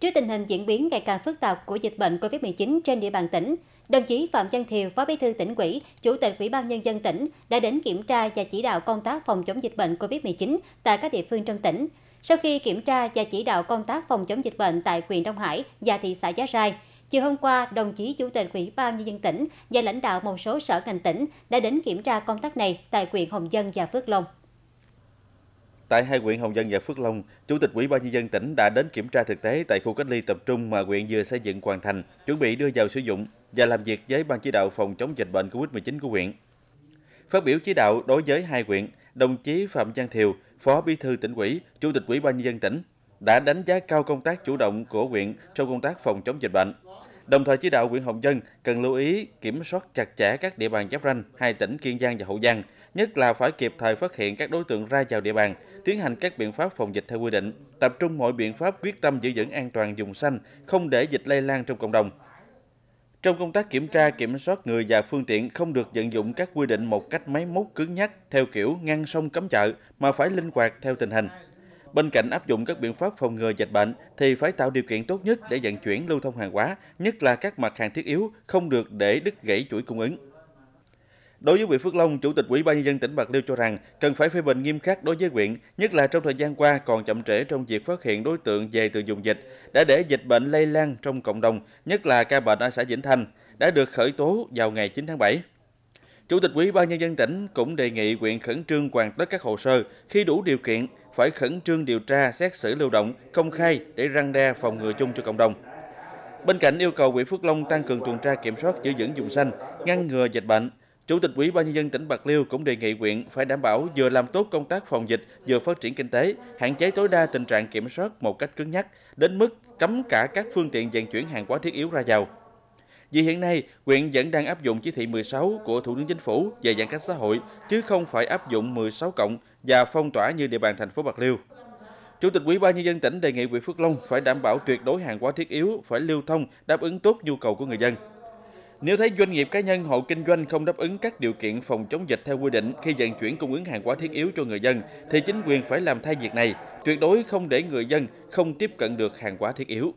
Trước tình hình diễn biến ngày càng phức tạp của dịch bệnh COVID-19 trên địa bàn tỉnh, đồng chí Phạm Văn Thiều, Phó Bí thư tỉnh ủy, Chủ tịch Ủy ban nhân dân tỉnh đã đến kiểm tra và chỉ đạo công tác phòng chống dịch bệnh COVID-19 tại các địa phương trong tỉnh. Sau khi kiểm tra và chỉ đạo công tác phòng chống dịch bệnh tại huyện Đông Hải và thị xã Giá Rai, chiều hôm qua, đồng chí Chủ tịch Ủy ban nhân dân tỉnh và lãnh đạo một số sở ngành tỉnh đã đến kiểm tra công tác này tại huyện Hồng Dân và Phước Long. Tại hai huyện Hồng Dân và Phước Long, Chủ tịch Ủy ban nhân dân tỉnh đã đến kiểm tra thực tế tại khu cách ly tập trung mà huyện vừa xây dựng hoàn thành, chuẩn bị đưa vào sử dụng và làm việc với ban chỉ đạo phòng chống dịch bệnh COVID-19 của huyện. Phát biểu chỉ đạo đối với hai huyện, đồng chí Phạm Văn Thiều, Phó Bí thư tỉnh ủy, Chủ tịch Ủy ban nhân dân tỉnh đã đánh giá cao công tác chủ động của huyện trong công tác phòng chống dịch bệnh, Đồng thời chỉ đạo huyện Hồng Dân cần lưu ý kiểm soát chặt chẽ các địa bàn giáp ranh hai tỉnh Kiên Giang và Hậu Giang, nhất là phải kịp thời phát hiện các đối tượng ra vào địa bàn, tiến hành các biện pháp phòng dịch theo quy định, tập trung mọi biện pháp quyết tâm giữ vững an toàn vùng xanh, không để dịch lây lan trong cộng đồng. Trong công tác kiểm tra, kiểm soát người và phương tiện không được vận dụng các quy định một cách máy móc cứng nhắc theo kiểu ngăn sông cấm chợ mà phải linh hoạt theo tình hình. Bên cạnh áp dụng các biện pháp phòng ngừa dịch bệnh thì phải tạo điều kiện tốt nhất để vận chuyển lưu thông hàng hóa, nhất là các mặt hàng thiết yếu không được để đứt gãy chuỗi cung ứng. Đối với huyện Phước Long, Chủ tịch Ủy ban nhân dân tỉnh Bạc Liêu cho rằng cần phải phê bình nghiêm khắc đối với huyện, nhất là trong thời gian qua còn chậm trễ trong việc phát hiện đối tượng về từ vùng dịch, đã để dịch bệnh lây lan trong cộng đồng, nhất là ca bệnh ở xã Vĩnh Thành đã được khởi tố vào ngày 9 tháng 7. Chủ tịch Ủy ban nhân dân tỉnh cũng đề nghị huyện khẩn trương hoàn tất các hồ sơ khi đủ điều kiện phải khẩn trương điều tra, xét xử lưu động, công khai để răng đe phòng ngừa chung cho cộng đồng. Bên cạnh yêu cầu quỹ Phước Long tăng cường tuần tra kiểm soát giữ vững vùng xanh, ngăn ngừa dịch bệnh, Chủ tịch Ủy ban nhân dân tỉnh Bạc Liêu cũng đề nghị huyện phải đảm bảo vừa làm tốt công tác phòng dịch, vừa phát triển kinh tế, hạn chế tối đa tình trạng kiểm soát một cách cứng nhắc đến mức cấm cả các phương tiện vận chuyển hàng hóa thiết yếu ra vào. Vì hiện nay, huyện vẫn đang áp dụng chỉ thị 16 của Thủ tướng Chính phủ về giãn cách xã hội, chứ không phải áp dụng 16 cộng và phong tỏa như địa bàn thành phố Bạc Liêu. Chủ tịch Ủy ban nhân dân tỉnh đề nghị huyện Phước Long phải đảm bảo tuyệt đối hàng hóa thiết yếu phải lưu thông đáp ứng tốt nhu cầu của người dân. Nếu thấy doanh nghiệp cá nhân hộ kinh doanh không đáp ứng các điều kiện phòng chống dịch theo quy định khi vận chuyển cung ứng hàng hóa thiết yếu cho người dân thì chính quyền phải làm thay việc này, tuyệt đối không để người dân không tiếp cận được hàng hóa thiết yếu.